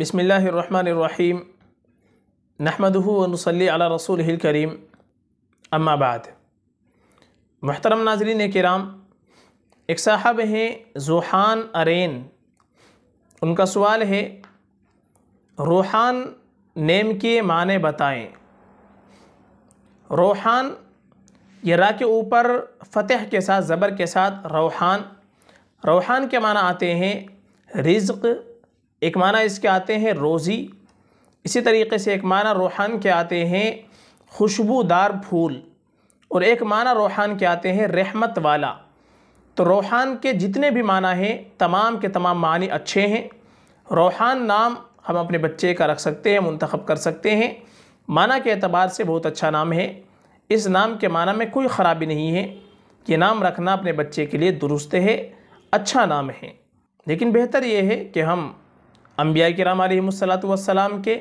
बसमीम नहमदूनसली अला रसूल करीम अम्माबाद महतरम नाजरीन कराम एक साहब हैं जुहान अरेन उनका सवाल है रूहान नेम के माने बताएं रूहान ये रा के ऊपर फतेह के साथ ज़बर के साथ रूहान रूहान के माना आते हैं रिज्क एक माना इसके आते हैं रोज़ी इसी तरीके से एक माना रोहान के आते हैं खुशबूदार फूल और एक माना रोहान के आते हैं रहमत वाला तो रोहान के जितने भी माना हैं तमाम के तमाम मानी अच्छे हैं रोहान नाम हम अपने बच्चे का रख सकते हैं मंतखब कर सकते हैं माना के अतबार से बहुत अच्छा नाम है इस नाम के माना में कोई ख़राबी नहीं है ये नाम रखना अपने बच्चे के लिए दुरुस्त है अच्छा नाम है लेकिन बेहतर ये है कि हम अम्बिया कराम आलमसलातम के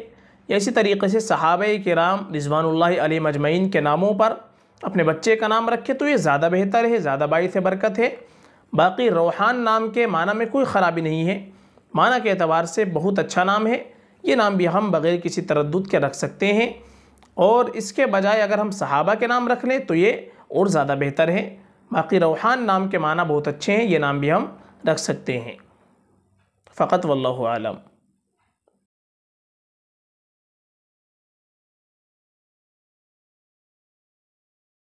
इसी तरीके से सहाब कराम रिजवानल्ल मजमैन के नामों पर अपने बच्चे का नाम रखे तो ये ज़्यादा बेहतर है ज़्यादा बायस बरकत है बाकी रोहान नाम के माना में कोई ख़राबी नहीं है माना के अतबार से बहुत अच्छा नाम है ये नाम भी हम बग़ैर किसी तरद के रख सकते हैं और इसके बजाय अगर हम सहाबा के नाम रख लें तो ये और ज़्यादा बेहतर है बाकी रोहान नाम के माना बहुत अच्छे हैं ये नाम भी हम रख सकते हैं فقط والله أعلم